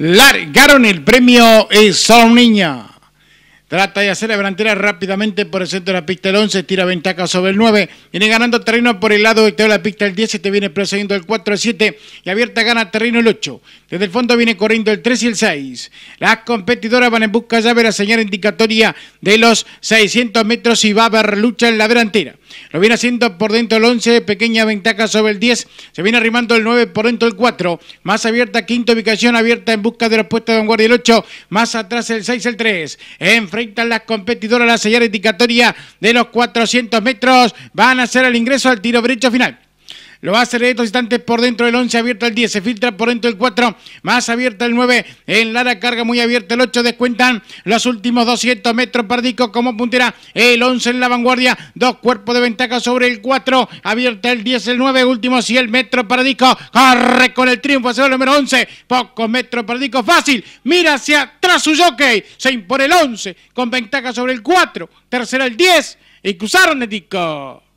largaron el premio son Niña. Trata de hacer la delantera rápidamente por el centro de la pista el 11, tira ventaja sobre el 9, viene ganando terreno por el lado de la pista el 10, te viene precediendo el 4, al 7 y abierta gana terreno el 8. Desde el fondo viene corriendo el 3 y el 6. Las competidoras van en busca llave la señal indicatoria de los 600 metros y va a haber lucha en la delantera. Lo viene haciendo por dentro el 11, pequeña ventaja sobre el 10. Se viene arrimando el 9 por dentro el 4. Más abierta, quinta ubicación abierta en busca de los puestos de vanguardia el 8. Más atrás el 6, el 3. Enfrentan las competidoras la señal indicatoria de los 400 metros. Van a hacer el ingreso al tiro derecho final. Lo hace a hacer en estos instantes por dentro del 11, abierto el 10, se filtra por dentro el 4, más abierta el 9, en Lara carga muy abierta el 8, descuentan los últimos 200 metros, Pardico como puntera, el 11 en la vanguardia, dos cuerpos de ventaja sobre el 4, abierta el 10, el 9, último 100 metros, Pardico corre con el triunfo, hacia el número 11, pocos metros, Pardico fácil, mira hacia atrás su jockey, se impone el 11, con ventaja sobre el 4, tercera el 10, y cruzaron el disco.